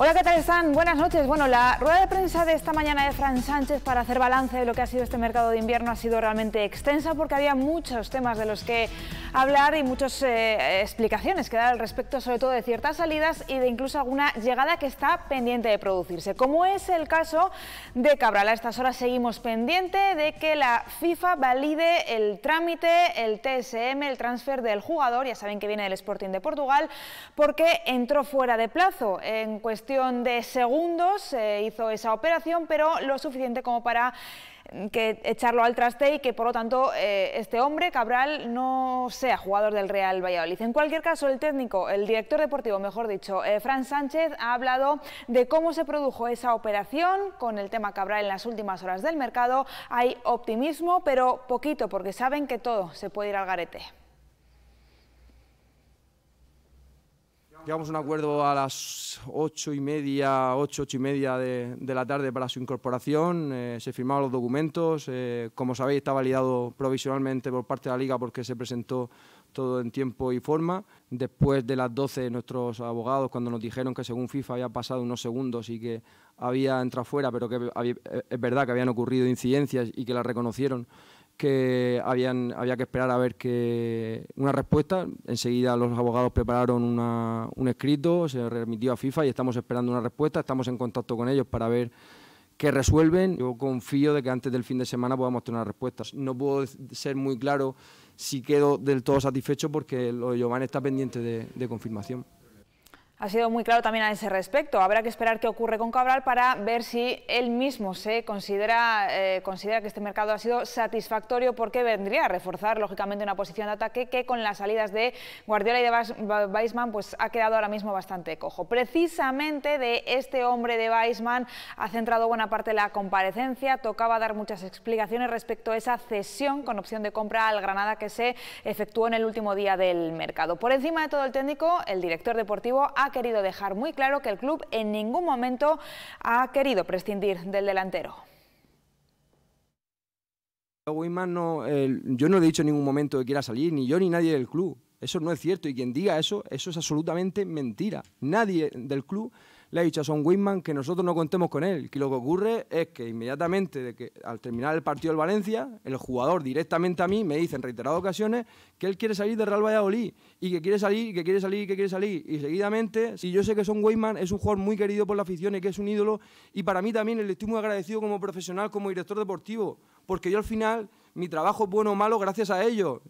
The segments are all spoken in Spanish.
Hola, ¿qué tal están? Buenas noches. Bueno, la rueda de prensa de esta mañana de Fran Sánchez para hacer balance de lo que ha sido este mercado de invierno ha sido realmente extensa porque había muchos temas de los que hablar y muchas eh, explicaciones que dar al respecto, sobre todo de ciertas salidas y de incluso alguna llegada que está pendiente de producirse, como es el caso de Cabral. A estas horas seguimos pendiente de que la FIFA valide el trámite, el TSM, el transfer del jugador, ya saben que viene del Sporting de Portugal, porque entró fuera de plazo. En cuestión de segundos se eh, hizo esa operación, pero lo suficiente como para que echarlo al traste y que por lo tanto eh, este hombre, Cabral, no sea jugador del Real Valladolid. En cualquier caso, el técnico, el director deportivo, mejor dicho, eh, Fran Sánchez, ha hablado de cómo se produjo esa operación con el tema Cabral en las últimas horas del mercado. Hay optimismo, pero poquito, porque saben que todo se puede ir al garete. Llegamos a un acuerdo a las ocho y media, ocho, y media de, la tarde para su incorporación. Eh, se firmaron los documentos. Eh, como sabéis, está validado provisionalmente por parte de la Liga porque se presentó todo en tiempo y forma. Después de las 12, nuestros abogados, cuando nos dijeron que según FIFA había pasado unos segundos y que había entrado fuera, pero que eh, es verdad que habían ocurrido incidencias y que las reconocieron, que habían, había que esperar a ver que una respuesta. Enseguida los abogados prepararon un escrito, se remitió a FIFA y estamos esperando una respuesta. Estamos en contacto con ellos para ver qué resuelven. Yo confío de que antes del fin de semana podamos tener una respuesta. No puedo ser muy claro si quedo del todo satisfecho porque lo de Giovanni está pendiente de confirmación. Ha sido muy claro también a ese respecto. Habrá que esperar qué ocurre con Cabral para ver si él mismo se considera, eh, considera que este mercado ha sido satisfactorio porque vendría a reforzar lógicamente una posición de ataque que con las salidas de Guardiola y de Weisman pues, ha quedado ahora mismo bastante cojo. Precisamente de este hombre de Weisman ha centrado buena parte la comparecencia. Tocaba dar muchas explicaciones respecto a esa cesión con opción de compra al Granada que se efectuó en el último día del mercado. Por encima de todo el técnico, el director deportivo ha querido dejar muy claro que el club en ningún momento ha querido prescindir del delantero. yo no he dicho en ningún momento que quiera salir, ni yo ni nadie del club. Eso no es cierto y quien diga eso, eso es absolutamente mentira. Nadie del club le ha dicho a Son Wisman que nosotros no contemos con él. Que lo que ocurre es que inmediatamente, de que, al terminar el partido del Valencia, el jugador directamente a mí me dice en reiteradas ocasiones que él quiere salir de Real Valladolid y que quiere salir, y que quiere salir, y que quiere salir. Y seguidamente, si yo sé que Son Weisman es un jugador muy querido por la afición y que es un ídolo, y para mí también le estoy muy agradecido como profesional, como director deportivo, porque yo al final mi trabajo es bueno o malo gracias a ellos.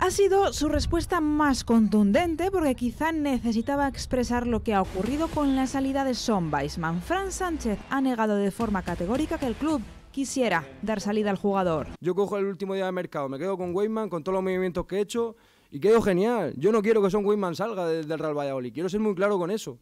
Ha sido su respuesta más contundente porque quizá necesitaba expresar lo que ha ocurrido con la salida de Son Weisman. Fran Sánchez ha negado de forma categórica que el club quisiera dar salida al jugador. Yo cojo el último día de mercado, me quedo con Weisman, con todos los movimientos que he hecho y quedo genial. Yo no quiero que Son Weisman salga del Real Valladolid, quiero ser muy claro con eso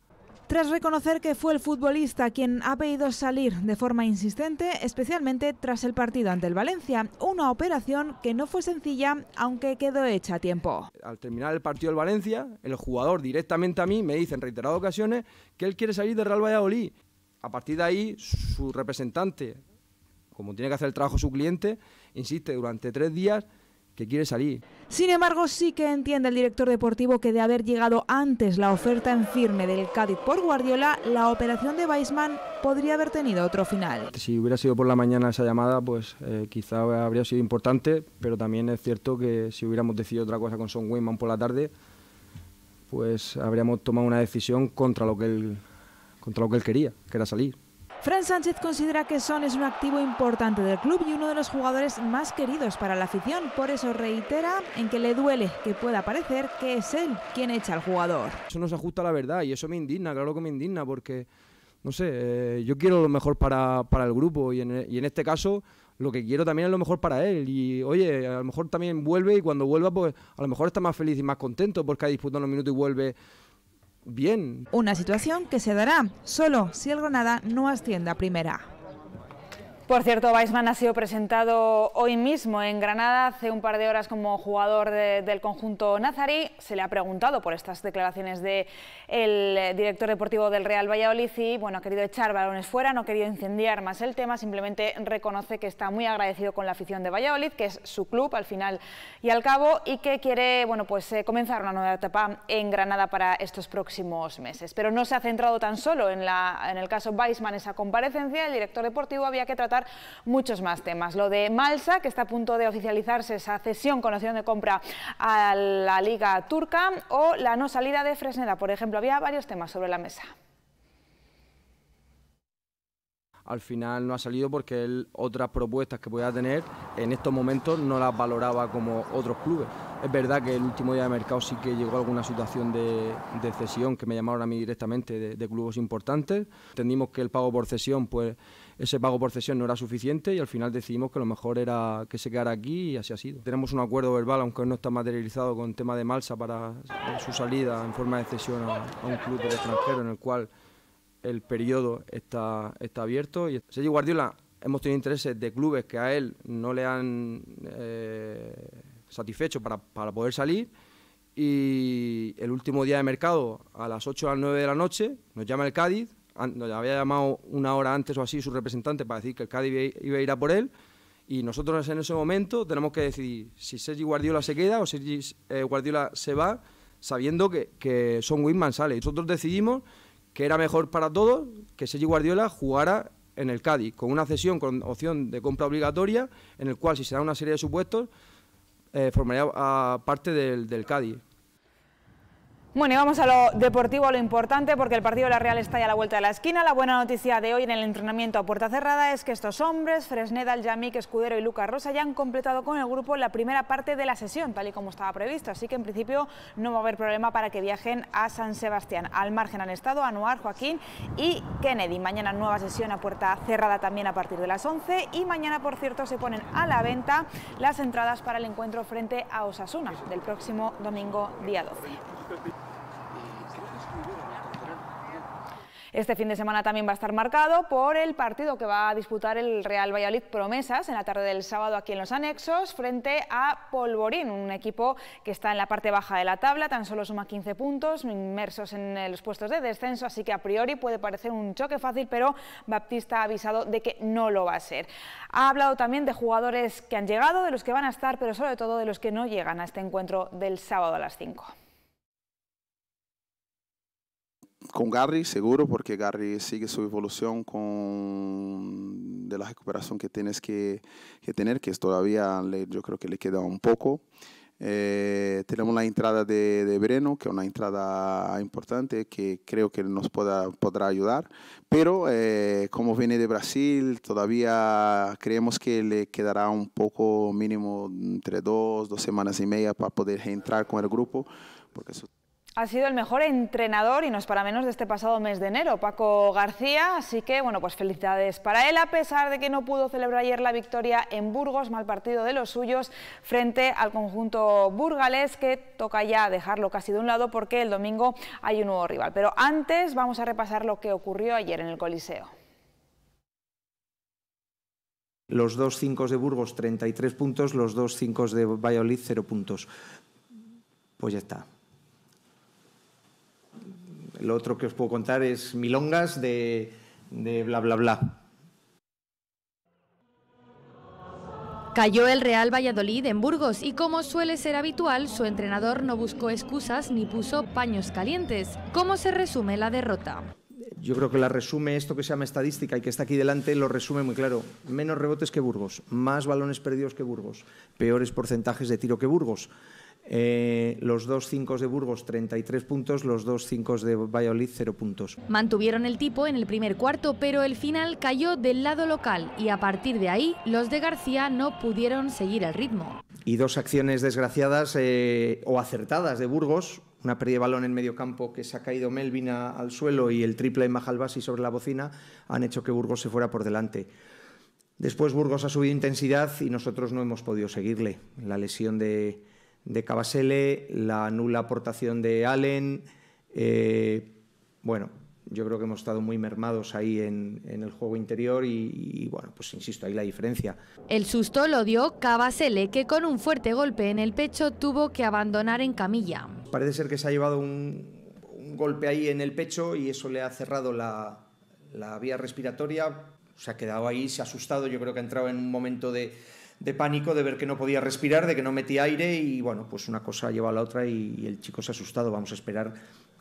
tras reconocer que fue el futbolista quien ha pedido salir de forma insistente, especialmente tras el partido ante el Valencia, una operación que no fue sencilla, aunque quedó hecha a tiempo. Al terminar el partido del Valencia, el jugador directamente a mí me dice en reiteradas ocasiones que él quiere salir de Real Valladolid. A partir de ahí, su representante, como tiene que hacer el trabajo su cliente, insiste durante tres días que quiere salir. Sin embargo, sí que entiende el director deportivo que de haber llegado antes la oferta en firme del Cádiz por Guardiola, la operación de Weisman podría haber tenido otro final. Si hubiera sido por la mañana esa llamada, pues eh, quizá habría sido importante, pero también es cierto que si hubiéramos decidido otra cosa con Son Weisman por la tarde, pues habríamos tomado una decisión contra lo que él, contra lo que él quería, que era salir. Fran Sánchez considera que Son es un activo importante del club y uno de los jugadores más queridos para la afición, por eso reitera en que le duele que pueda parecer que es él quien echa al jugador. Eso no se ajusta a la verdad y eso me indigna, claro que me indigna, porque, no sé, eh, yo quiero lo mejor para, el grupo y en, este caso lo que quiero también es lo mejor para él y oye, a lo mejor también vuelve y cuando vuelva pues a lo mejor está más feliz y más contento porque ha disputado los minutos y vuelve bien. Una situación que se dará solo si el Granada no asciende a primera. Por cierto, Weisman ha sido presentado hoy mismo en Granada, hace un par de horas como jugador del conjunto nazarí. Se le ha preguntado por estas declaraciones del director deportivo del Real Valladolid y bueno, ha querido echar balones fuera, no ha querido incendiar más el tema, simplemente reconoce que está muy agradecido con la afición de Valladolid, que es su club al final y al cabo y que quiere bueno, pues, eh, comenzar una nueva etapa en Granada para estos próximos meses. Pero no se ha centrado tan solo en, la, en el caso Weisman esa comparecencia, el director deportivo había que tratar muchos más temas. Lo de Malsa, que está a punto de oficializarse esa cesión con opción de compra a la Liga Turca, o la no salida de Fresneda, por ejemplo. Había varios temas sobre la mesa al final no ha salido porque él otras propuestas que podía tener en estos momentos no las valoraba como otros clubes. Es verdad que el último día de mercado sí que llegó alguna situación de, cesión que me llamaron a mí directamente de, de, clubes importantes. Entendimos que el pago por cesión pues ese pago por cesión no era suficiente y al final decidimos que lo mejor era que se quedara aquí y así ha sido. Tenemos un acuerdo verbal, aunque no está materializado, con tema de Malsa para eh, su salida en forma de cesión a, un club del extranjero en el cual el periodo está, está abierto. Y Sergio Guardiola, hemos tenido intereses de clubes que a él no le han eh, satisfecho para, poder salir y el último día de mercado a las 8 o las 9 de la noche nos llama el Cádiz nos había llamado una hora antes o así su representante para decir que el Cádiz iba a ir a por él. Y nosotros en ese momento tenemos que decidir si Sergi Guardiola se queda o Sergi eh, Guardiola se va, sabiendo que, Son Winman sale. Y nosotros decidimos que era mejor para todos que Sergi Guardiola jugara en el Cádiz, con una cesión con opción de compra obligatoria, en el cual si se da una serie de supuestos, eh, formaría parte del Cádiz. Bueno, y vamos a lo deportivo, a lo importante, porque el partido de la Real está ya a la vuelta de la esquina. La buena noticia de hoy en el entrenamiento a puerta cerrada es que estos hombres, Fresneda, Yamik, Escudero y Lucas Rosa, ya han completado con el grupo la primera parte de la sesión, tal y como estaba previsto. Así que en principio no va a haber problema para que viajen a San Sebastián. Al margen han estado Anuar, Joaquín y Kennedy. Mañana nueva sesión a puerta cerrada también a partir de las 11. Y mañana, por cierto, se ponen a la venta las entradas para el encuentro frente a Osasuna del próximo domingo día 12. Este fin de semana también va a estar marcado por el partido que va a disputar el Real Valladolid Promesas en la tarde del sábado aquí en los anexos frente a Polvorín, un equipo que está en la parte baja de la tabla, tan solo suma 15 puntos, inmersos en eh, los puestos de descenso, así que a priori puede parecer un choque fácil, pero Baptista ha avisado de que no lo va a ser. Ha hablado también de jugadores que han llegado, de los que van a estar, pero sobre todo de los que no llegan a este encuentro del sábado a las 5. con Gary seguro, porque Gary sigue su evolución con, de la recuperación que tienes que, tener, que todavía yo creo que le queda un poco. Eh, tenemos la entrada de, Breno, que es una entrada importante que creo que nos podrá ayudar, pero eh, como viene de Brasil, todavía creemos que le quedará un poco mínimo entre dos, dos semanas y media para poder entrar con el grupo, porque ha sido el mejor entrenador y no es para menos de este pasado mes de enero, Paco García, así que bueno, pues felicidades para él, a pesar de que no pudo celebrar ayer la victoria en Burgos, mal partido de los suyos, frente al conjunto burgalés, que toca ya dejarlo casi de un lado porque el domingo hay un nuevo rival. Pero antes vamos a repasar lo que ocurrió ayer en el Coliseo. Los dos cinco de Burgos 33 puntos, los dos cinco de Valladolid 0 puntos. Pues ya está el otro que os puedo contar es Milongas de, de bla bla bla. Cayó el Real Valladolid en Burgos y como suele ser habitual, su entrenador no buscó excusas ni puso paños calientes. ¿Cómo se resume la derrota? Yo creo que la resume esto que se llama estadística y que está aquí delante, lo resume muy claro. Menos rebotes que Burgos, más balones perdidos que Burgos, peores porcentajes de tiro que Burgos. Eh, los dos 5 de Burgos 33 puntos, los dos 5 de Valladolid 0 puntos. Mantuvieron el tipo en el primer cuarto, pero el final cayó del lado local y a partir de ahí los de García no pudieron seguir el ritmo. Y dos acciones desgraciadas eh, o acertadas de Burgos, una pérdida de balón en medio campo que se ha caído Melvina al suelo y el triple de Majalbasi sobre la bocina han hecho que Burgos se fuera por delante. Después Burgos ha subido intensidad y nosotros no hemos podido seguirle. La lesión de de Cabasele, la nula aportación de Allen. Eh, bueno, yo creo que hemos estado muy mermados ahí en, el juego interior y, bueno, pues insisto, ahí la diferencia. El susto lo dio Cabasele, que con un fuerte golpe en el pecho tuvo que abandonar en camilla. Parece ser que se ha llevado un, golpe ahí en el pecho y eso le ha cerrado la, la vía respiratoria. Se ha quedado ahí, se ha asustado, yo creo que ha entrado en un momento de, de pánico de ver que no podía respirar, de que no metía aire y bueno, pues una cosa lleva a la otra y, el chico se ha asustado. Vamos a esperar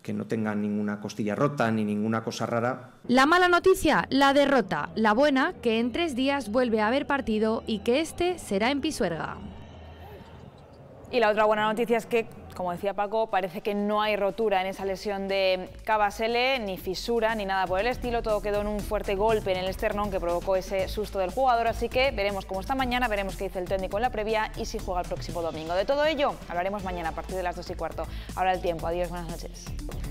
que no tenga ninguna costilla rota ni ninguna cosa rara. La mala noticia, la derrota. La buena, que en tres días vuelve a haber partido y que este será en Pisuerga. Y la otra buena noticia es que, como decía Paco, parece que no hay rotura en esa lesión de Cabasele, ni fisura, ni nada por el estilo. Todo quedó en un fuerte golpe en el esternón que provocó ese susto del jugador. Así que veremos cómo está mañana, veremos qué dice el técnico en la previa y si juega el próximo domingo. De todo ello hablaremos mañana a partir de las 2 y cuarto. Ahora el tiempo. Adiós, buenas noches.